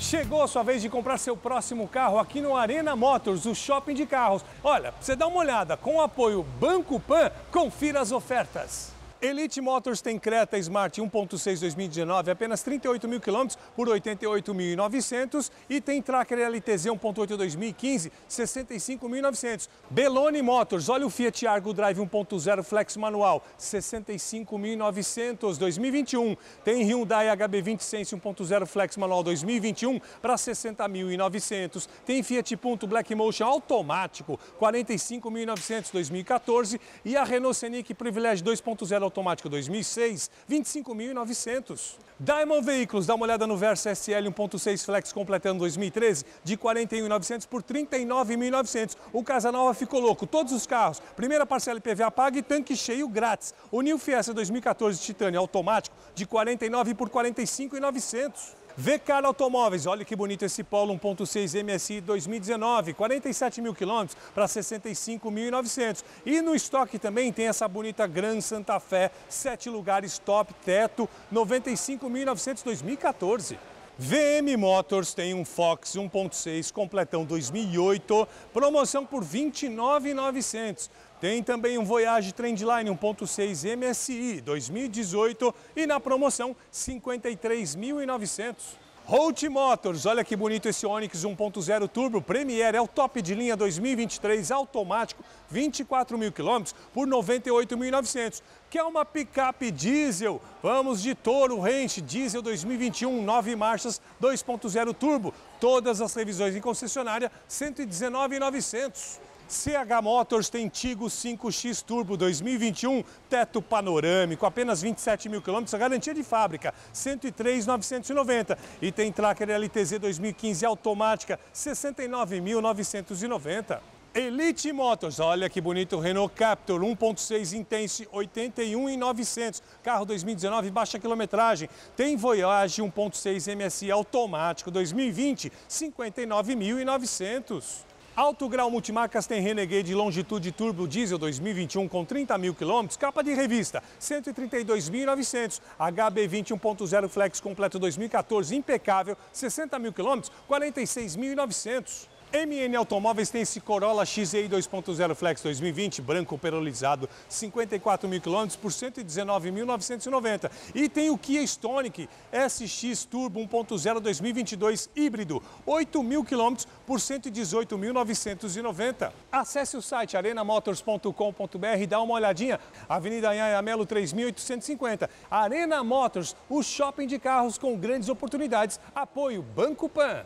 Chegou a sua vez de comprar seu próximo carro aqui no Arena Motors, o shopping de carros. Olha, você dá uma olhada, com o apoio Banco Pan, confira as ofertas. Elite Motors tem Creta Smart 1.6 2019, apenas 38 mil quilômetros por 88.900 e tem Tracker LTZ 1.8 2015, 65.900. Belone Motors, olha o Fiat Argo Drive 1.0 Flex Manual, 65.900 2021. Tem Hyundai HB20 Sense 1.0 Flex Manual 2021 para 60.900. Tem Fiat Punto Black Motion automático, 45.900 2014 e a Renault Scenic Privilege 2.0 automático 2006, 25.900. Diamond Veículos, dá uma olhada no Versa SL 1.6 Flex completando 2013, de 41.900 por 39.900. O Casanova ficou louco, todos os carros, primeira parcela IPVA paga e tanque cheio grátis. O New Fiesta 2014 Titânio automático, de 49 por 45.900. VK Automóveis, olha que bonito esse Polo 1.6 MSI 2019, 47 mil quilômetros para 65.900. E no estoque também tem essa bonita Gran Santa Fé, 7 lugares, top, teto, 95.900 2014. VM Motors tem um Fox 1.6 completão 2008, promoção por 29.900. Tem também um Voyage Trendline 1.6 MSI 2018 e na promoção 53.900. Holt Motors, olha que bonito esse Onix 1.0 Turbo Premier, é o top de linha 2023 automático, 24 mil quilômetros por 98.900. Quer uma picape diesel? Vamos de Toro Ranch Diesel 2021, 9 marchas, 2.0 Turbo. Todas as revisões em concessionária, 119.900. CH Motors tem Tigo 5X Turbo 2021, teto panorâmico, apenas 27 mil quilômetros, garantia de fábrica, 103,990. E tem Tracker LTZ 2015 automática, 69.990. Elite Motors, olha que bonito, Renault Captur 1.6 Intense, 81,900, carro 2019, baixa quilometragem. Tem Voyage 1.6 MSI automático 2020, 59.900. Alto Grau Multimarcas tem Renegade Longitude Turbo Diesel 2021 com 30 mil quilômetros, capa de revista 132.900, HB 21.0 Flex completo 2014 impecável, 60 mil quilômetros, 46.900. MN Automóveis tem esse Corolla XEI 2.0 Flex 2020, branco perolizado, 54 mil quilômetros por 119.990. E tem o Kia Stonic SX Turbo 1.0 2022 híbrido, 8 mil quilômetros por 118.990. Acesse o site arenamotors.com.br e dá uma olhadinha. Avenida Anhanha 3850. Arena Motors, o shopping de carros com grandes oportunidades. Apoio Banco Pan.